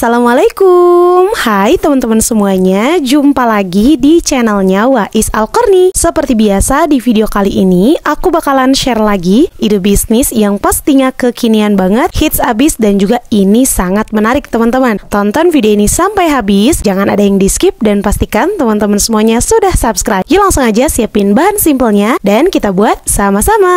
Assalamualaikum Hai teman-teman semuanya Jumpa lagi di channelnya Wais Alkorni Seperti biasa di video kali ini Aku bakalan share lagi ide bisnis yang pastinya kekinian banget Hits abis dan juga ini sangat menarik teman-teman Tonton video ini sampai habis Jangan ada yang di skip dan pastikan teman-teman semuanya sudah subscribe Yuk langsung aja siapin bahan simpelnya Dan kita buat sama-sama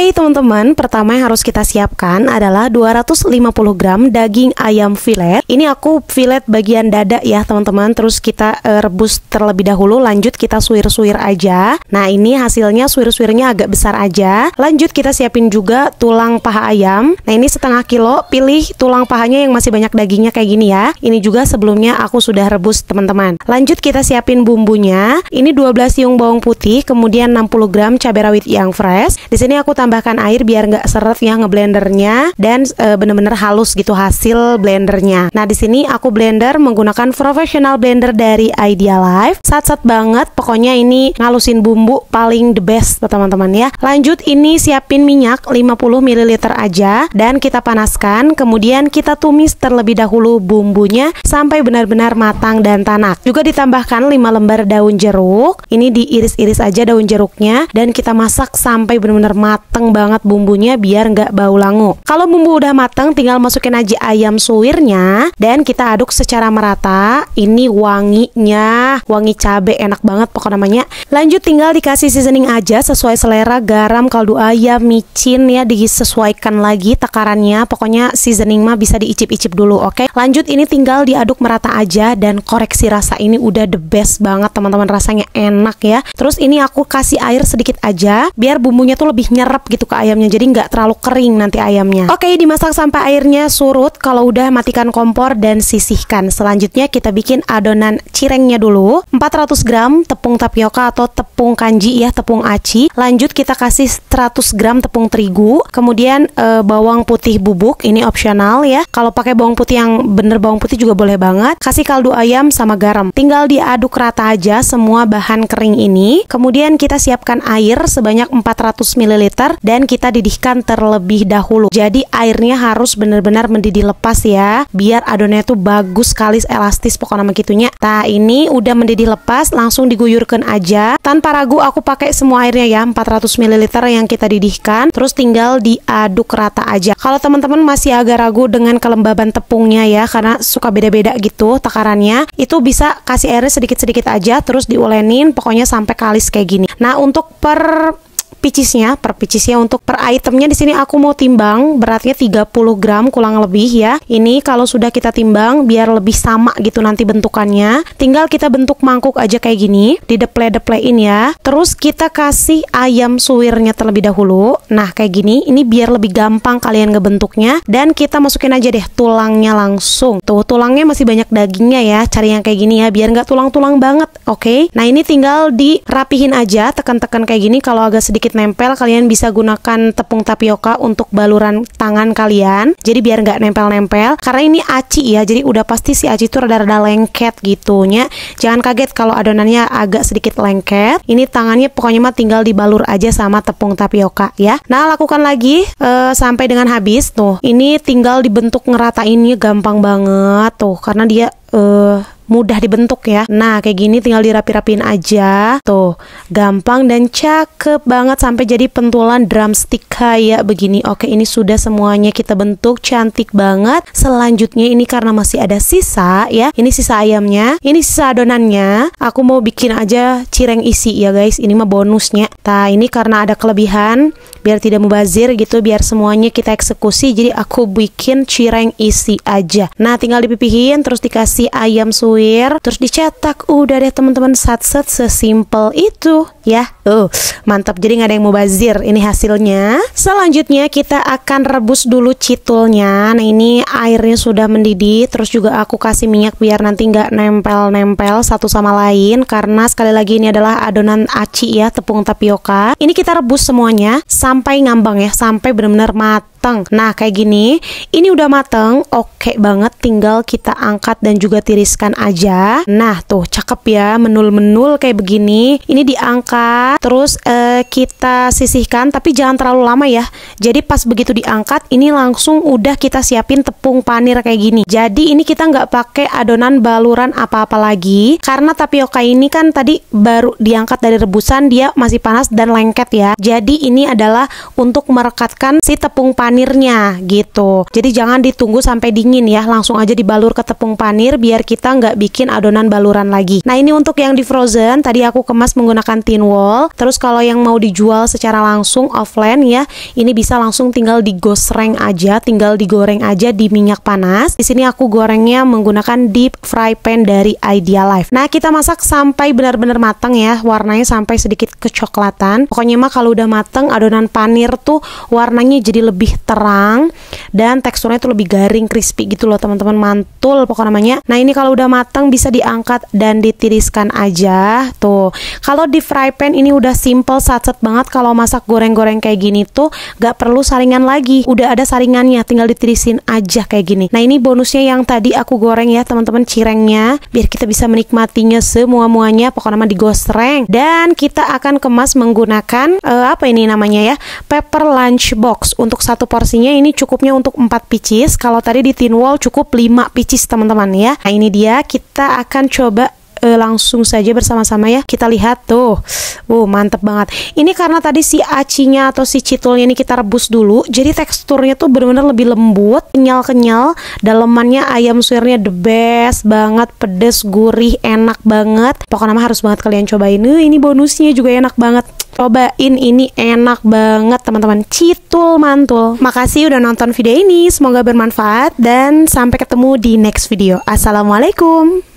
Oke teman-teman, pertama yang harus kita siapkan adalah 250 gram daging ayam filet. Ini aku filet bagian dada ya teman-teman, terus kita uh, rebus terlebih dahulu, lanjut kita suir-suir aja. Nah ini hasilnya suir-suirnya agak besar aja. Lanjut kita siapin juga tulang paha ayam. Nah ini setengah kilo, pilih tulang pahanya yang masih banyak dagingnya kayak gini ya. Ini juga sebelumnya aku sudah rebus teman-teman. Lanjut kita siapin bumbunya. Ini 12 siung bawang putih, kemudian 60 gram cabai rawit yang fresh. Di sini aku tambah tambahkan air biar nggak seret ya ngeblendernya dan e, bener-bener halus gitu hasil blendernya. Nah di sini aku blender menggunakan professional blender dari Idea Life. Sat-sat banget, pokoknya ini ngalusin bumbu paling the best teman-teman ya. Lanjut ini siapin minyak 50 ml aja dan kita panaskan. Kemudian kita tumis terlebih dahulu bumbunya sampai benar-benar matang dan tanak. Juga ditambahkan 5 lembar daun jeruk. Ini diiris-iris aja daun jeruknya dan kita masak sampai benar-benar matang mateng banget bumbunya biar nggak bau langu. Kalau bumbu udah mateng, tinggal masukin aja ayam suwirnya dan kita aduk secara merata. Ini wanginya, wangi cabe enak banget pokok namanya. Lanjut tinggal dikasih seasoning aja sesuai selera, garam, kaldu ayam, micin ya disesuaikan lagi takarannya. Pokoknya seasoning mah bisa diicip-icip dulu, oke? Okay? Lanjut ini tinggal diaduk merata aja dan koreksi rasa ini udah the best banget teman-teman rasanya enak ya. Terus ini aku kasih air sedikit aja biar bumbunya tuh lebih nyerap gitu ke ayamnya jadi nggak terlalu kering nanti ayamnya oke dimasak sampai airnya surut kalau udah matikan kompor dan sisihkan selanjutnya kita bikin adonan cirengnya dulu 400 gram tepung tapioka atau tepung kanji ya tepung aci lanjut kita kasih 100 gram tepung terigu kemudian e, bawang putih bubuk ini opsional ya kalau pakai bawang putih yang bener bawang putih juga boleh banget kasih kaldu ayam sama garam tinggal diaduk rata aja semua bahan kering ini kemudian kita siapkan air sebanyak 400 ml besar dan kita didihkan terlebih dahulu. Jadi airnya harus benar-benar mendidih lepas ya, biar adonannya tuh bagus sekali elastis pokoknya begitunya. Nah ini udah mendidih lepas, langsung diguyurkan aja. Tanpa ragu aku pakai semua airnya ya, 400 ml yang kita didihkan, terus tinggal diaduk rata aja. Kalau teman-teman masih agak ragu dengan kelembaban tepungnya ya, karena suka beda-beda gitu takarannya, itu bisa kasih airnya sedikit-sedikit aja, terus diulenin, pokoknya sampai kalis kayak gini. Nah untuk per picisnya per picisnya untuk per itemnya di sini aku mau timbang beratnya 30 gram kurang lebih ya ini kalau sudah kita timbang biar lebih sama gitu nanti bentukannya tinggal kita bentuk mangkuk aja kayak gini di deple deplein ya terus kita kasih ayam suwirnya terlebih dahulu nah kayak gini ini biar lebih gampang kalian ngebentuknya dan kita masukin aja deh tulangnya langsung tuh tulangnya masih banyak dagingnya ya cari yang kayak gini ya biar nggak tulang-tulang banget oke okay? nah ini tinggal dirapihin aja tekan-tekan kayak gini kalau agak sedikit sedikit nempel, kalian bisa gunakan tepung tapioka untuk baluran tangan kalian. Jadi biar nggak nempel-nempel. Karena ini aci ya, jadi udah pasti si aci itu rada-rada lengket gitu nya. Jangan kaget kalau adonannya agak sedikit lengket. Ini tangannya pokoknya mah tinggal dibalur aja sama tepung tapioka ya. Nah, lakukan lagi uh, sampai dengan habis tuh. Ini tinggal dibentuk ngeratainnya gampang banget tuh karena dia uh, mudah dibentuk ya. Nah, kayak gini tinggal dirapi-rapiin aja. Tuh, gampang dan cakep banget sampai jadi pentulan drumstick kayak begini. Oke, ini sudah semuanya kita bentuk cantik banget. Selanjutnya ini karena masih ada sisa ya. Ini sisa ayamnya, ini sisa adonannya. Aku mau bikin aja cireng isi ya, guys. Ini mah bonusnya. Nah, ini karena ada kelebihan biar tidak mubazir gitu, biar semuanya kita eksekusi. Jadi aku bikin cireng isi aja. Nah, tinggal dipipihin terus dikasih ayam suwi queer terus dicetak udah deh teman-teman satset sesimpel itu ya Tuh, mantap. Jadi nggak ada yang mau bazir Ini hasilnya. Selanjutnya kita akan rebus dulu citulnya. Nah ini airnya sudah mendidih. Terus juga aku kasih minyak biar nanti nggak nempel-nempel satu sama lain. Karena sekali lagi ini adalah adonan aci ya, tepung tapioka. Ini kita rebus semuanya sampai ngambang ya, sampai benar-benar mateng. Nah kayak gini, ini udah mateng, oke banget. Tinggal kita angkat dan juga tiriskan aja. Nah tuh cakep ya, menul-menul kayak begini. Ini diangkat terus uh, kita sisihkan tapi jangan terlalu lama ya jadi pas begitu diangkat ini langsung udah kita siapin tepung panir kayak gini jadi ini kita nggak pakai adonan baluran apa-apa lagi karena tapioka ini kan tadi baru diangkat dari rebusan dia masih panas dan lengket ya jadi ini adalah untuk merekatkan si tepung panirnya gitu jadi jangan ditunggu sampai dingin ya langsung aja dibalur ke tepung panir biar kita nggak bikin adonan baluran lagi nah ini untuk yang di frozen tadi aku kemas menggunakan tin wall digital. Terus kalau yang mau dijual secara langsung offline ya, ini bisa langsung tinggal digosreng aja, tinggal digoreng aja di minyak panas. Di sini aku gorengnya menggunakan deep fry pan dari Idea Life. Nah, kita masak sampai benar-benar matang ya, warnanya sampai sedikit kecoklatan. Pokoknya mah kalau udah matang adonan panir tuh warnanya jadi lebih terang dan teksturnya tuh lebih garing, crispy gitu loh teman-teman, mantul pokoknya namanya. Nah, ini kalau udah matang bisa diangkat dan ditiriskan aja. Tuh. Kalau di fry pan ini ini udah simple satset banget kalau masak goreng-goreng kayak gini tuh gak perlu saringan lagi. Udah ada saringannya, tinggal ditirisin aja kayak gini. Nah ini bonusnya yang tadi aku goreng ya teman-teman cirengnya, biar kita bisa menikmatinya semua-muanya. Pokoknya digosreng dan kita akan kemas menggunakan uh, apa ini namanya ya pepper lunch box. Untuk satu porsinya ini cukupnya untuk 4 picis Kalau tadi di tin wall cukup 5 picis teman-teman ya. Nah ini dia kita akan coba e, langsung saja bersama-sama ya kita lihat tuh wow uh, mantep banget ini karena tadi si acinya atau si citulnya ini kita rebus dulu jadi teksturnya tuh benar-benar lebih lembut kenyal-kenyal dalemannya ayam suirnya the best banget pedes gurih enak banget pokoknya harus banget kalian cobain eh, ini bonusnya juga enak banget cobain ini enak banget teman-teman citul mantul makasih udah nonton video ini semoga bermanfaat dan sampai ketemu di next video assalamualaikum